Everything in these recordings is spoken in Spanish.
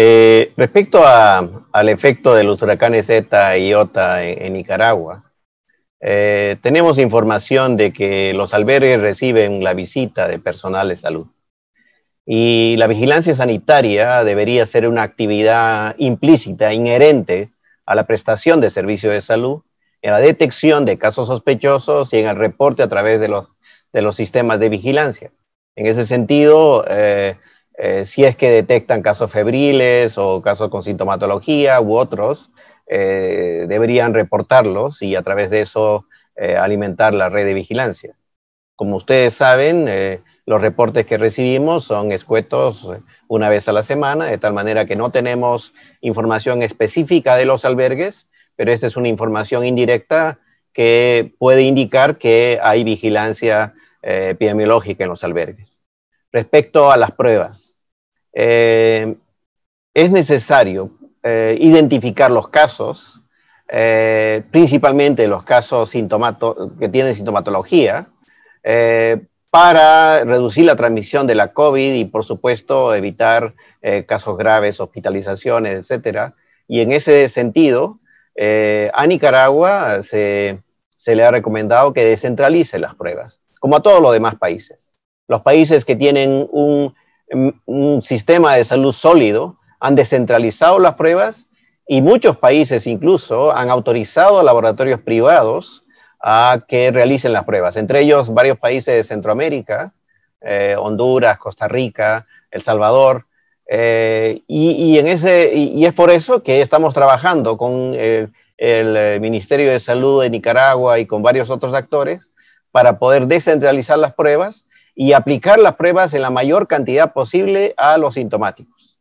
Eh, respecto al efecto de los huracanes Z y Iota en, Nicaragua, eh, tenemos información de que los albergues reciben la visita de personal de salud. Y la vigilancia sanitaria debería ser una actividad implícita, inherente a la prestación de servicios de salud, en la detección de casos sospechosos y en el reporte a través de los, de los sistemas de vigilancia. En ese sentido, eh, eh, si es que detectan casos febriles o casos con sintomatología u otros, eh, deberían reportarlos y a través de eso eh, alimentar la red de vigilancia. Como ustedes saben, los reportes que recibimos son escuetos una vez a la semana, de tal manera que no tenemos información específica de los albergues, pero esta es una información indirecta que puede indicar que hay vigilancia epidemiológica en los albergues respecto a las pruebas. Eh, es necesario eh, identificar los casos, eh, principalmente los casos que tienen sintomatología, para reducir la transmisión de la COVID y, por supuesto, evitar casos graves, hospitalizaciones, etc. Y en ese sentido, a Nicaragua se, se le ha recomendado que descentralice las pruebas, como a todos los demás países. Los países que tienen mm, un, sistema de salud sólido han descentralizado las pruebas y muchos países incluso han autorizado a laboratorios privados a que realicen las pruebas, entre ellos varios países de Centroamérica, eh, Honduras, Costa Rica, El Salvador, eh, y, es por eso que estamos trabajando con eh, el Ministerio de Salud de Nicaragua y con varios otros actores para poder descentralizar las pruebas y aplicar las pruebas en la mayor cantidad posible a los sintomáticos.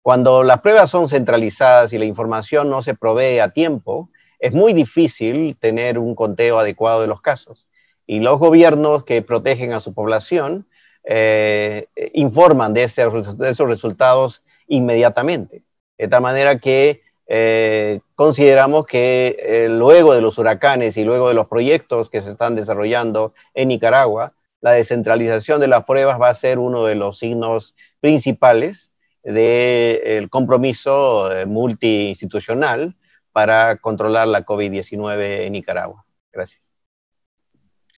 Cuando las pruebas son centralizadas y la información no se provee a tiempo, es muy difícil tener un conteo adecuado de los casos. Y los gobiernos que protegen a su población eh, informan de, esos resultados inmediatamente. De tal manera que eh, consideramos que eh, luego de los huracanes y luego de los proyectos que se están desarrollando en Nicaragua, la descentralización de las pruebas va a ser uno de los signos principales del eh, compromiso eh, multiinstitucional para controlar la COVID-19 en Nicaragua. Gracias.